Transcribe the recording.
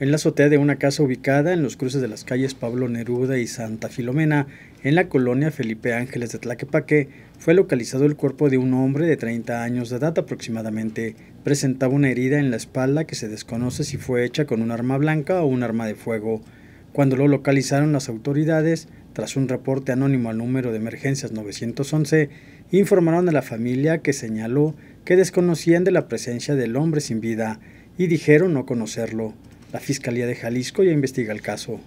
en la azotea de una casa ubicada en los cruces de las calles Pablo Neruda y Santa Filomena, en la colonia Felipe Ángeles de Tlaquepaque, fue localizado el cuerpo de un hombre de 30 años de edad aproximadamente. Presentaba una herida en la espalda que se desconoce si fue hecha con un arma blanca o un arma de fuego. Cuando lo localizaron las autoridades, tras un reporte anónimo al número de emergencias 911, informaron a la familia que señaló que desconocían de la presencia del hombre sin vida y dijeron no conocerlo. La Fiscalía de Jalisco ya investiga el caso.